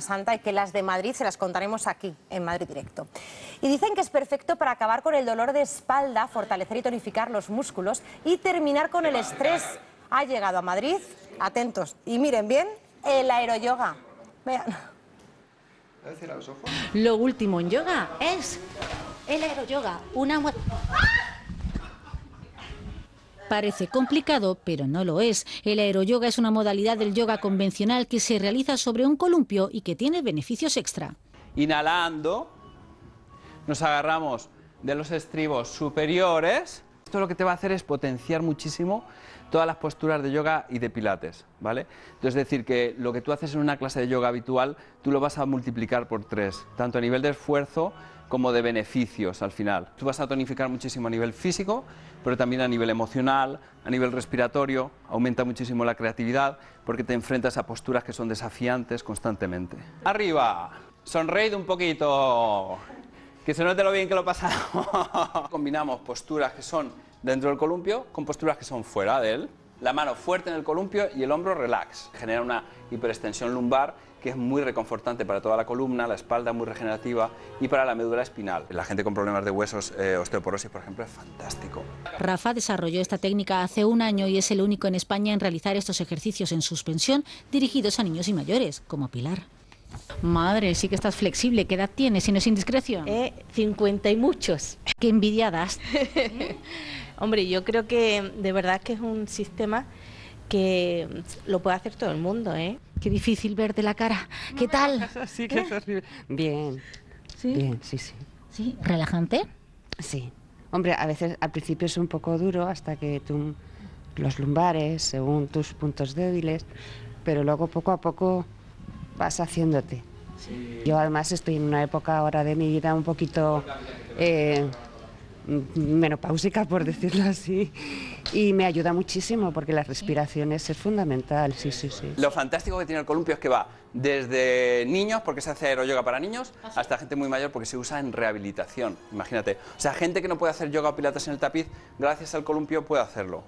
Santa y que las de Madrid se las contaremos aquí, en Madrid Directo. Y dicen que es perfecto para acabar con el dolor de espalda, fortalecer y tonificar los músculos y terminar con el estrés. Ha llegado a Madrid, atentos, y miren bien, el aeroyoga. Vean. Lo último en yoga es el aeroyoga, una Parece complicado, pero no lo es. El aeroyoga es una modalidad del yoga convencional que se realiza sobre un columpio y que tiene beneficios extra. Inhalando, nos agarramos de los estribos superiores esto lo que te va a hacer es potenciar muchísimo todas las posturas de yoga y de pilates, ¿vale? es decir, que lo que tú haces en una clase de yoga habitual, tú lo vas a multiplicar por tres, tanto a nivel de esfuerzo como de beneficios al final. Tú vas a tonificar muchísimo a nivel físico, pero también a nivel emocional, a nivel respiratorio, aumenta muchísimo la creatividad porque te enfrentas a posturas que son desafiantes constantemente. Arriba, sonreído un poquito. Que se note lo bien que lo pasamos. Combinamos posturas que son dentro del columpio con posturas que son fuera de él. La mano fuerte en el columpio y el hombro relax. Genera una hiperextensión lumbar que es muy reconfortante para toda la columna, la espalda muy regenerativa y para la médula espinal. La gente con problemas de huesos, eh, osteoporosis, por ejemplo, es fantástico. Rafa desarrolló esta técnica hace un año y es el único en España en realizar estos ejercicios en suspensión dirigidos a niños y mayores, como Pilar. Madre, sí que estás flexible. ¿Qué edad tienes si no es indiscreción? Eh, 50 y muchos. Qué envidiadas. Hombre, yo creo que de verdad que es un sistema que lo puede hacer todo el mundo, ¿eh? Qué difícil verte la cara. ¿Qué tal? Sí, que es horrible. Bien. ¿Sí? Bien, sí, sí. ¿Sí? ¿Relajante? Sí. Hombre, a veces al principio es un poco duro hasta que tú los lumbares, según tus puntos débiles, pero luego poco a poco vas haciéndote. Yo además estoy en una época ahora de mi vida un poquito eh, menopáusica, por decirlo así, y me ayuda muchísimo porque las respiraciones es fundamental, sí, sí, sí. Lo fantástico que tiene el columpio es que va desde niños, porque se hace aeroyoga para niños, ah, hasta gente muy mayor porque se usa en rehabilitación, imagínate. O sea, gente que no puede hacer yoga o pilates en el tapiz, gracias al columpio puede hacerlo.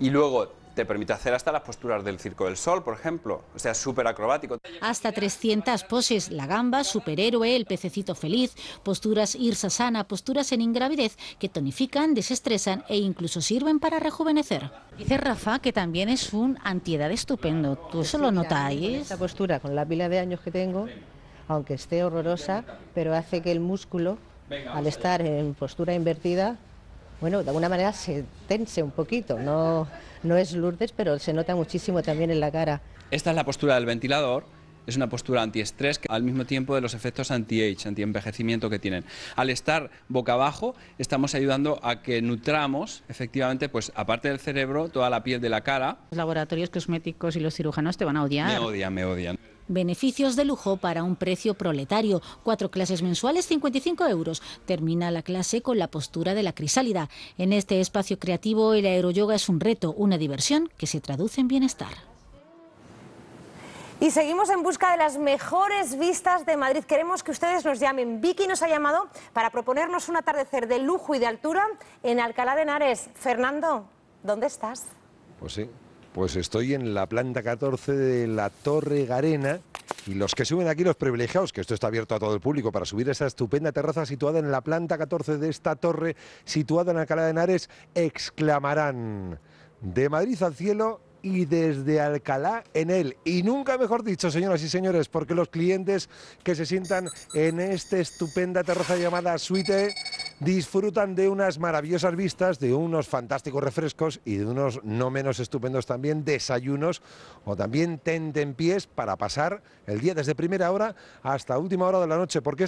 Y luego te permite hacer hasta las posturas del Circo del Sol, por ejemplo. O sea, súper acrobático. Hasta 300 poses, la gamba, superhéroe, el pececito feliz, posturas irsa sana, posturas en ingravidez, que tonifican, desestresan e incluso sirven para rejuvenecer. Dice Rafa que también es un antiedad estupendo. ¿Tú eso lo notáis? Esta postura, con la pila de años que tengo, aunque esté horrorosa, pero hace que el músculo, al estar en postura invertida, bueno, de alguna manera se tense un poquito. No, es Lourdes, pero se nota muchísimo también en la cara. Esta es la postura del ventilador. Es una postura antiestrés al mismo tiempo de los efectos anti-age, anti-envejecimiento que tienen. Al estar boca abajo, estamos ayudando a que nutramos, efectivamente, pues aparte del cerebro, toda la piel de la cara. Los laboratorios cosméticos y los cirujanos te van a odiar. Me odian, me odian. Beneficios de lujo para un precio proletario. Cuatro clases mensuales, 55 euros. Termina la clase con la postura de la crisálida. En este espacio creativo, el aeroyoga es un reto, una diversión que se traduce en bienestar. Y seguimos en busca de las mejores vistas de Madrid. Queremos que ustedes nos llamen. Vicky nos ha llamado para proponernos un atardecer de lujo y de altura en Alcalá de Henares. Fernando, ¿dónde estás? Pues sí, pues estoy en la planta 14 de la Torre Garena. Y los que suben aquí, los privilegiados, que esto está abierto a todo el público, para subir a esa estupenda terraza situada en la planta 14 de esta torre, situada en Alcalá de Henares, exclamarán de Madrid al cielo y desde Alcalá en él. Y nunca mejor dicho, señoras y señores, porque los clientes que se sientan en esta estupenda terraza llamada Suite disfrutan de unas maravillosas vistas, de unos fantásticos refrescos y de unos no menos estupendos también desayunos o también pies para pasar el día desde primera hora hasta última hora de la noche, porque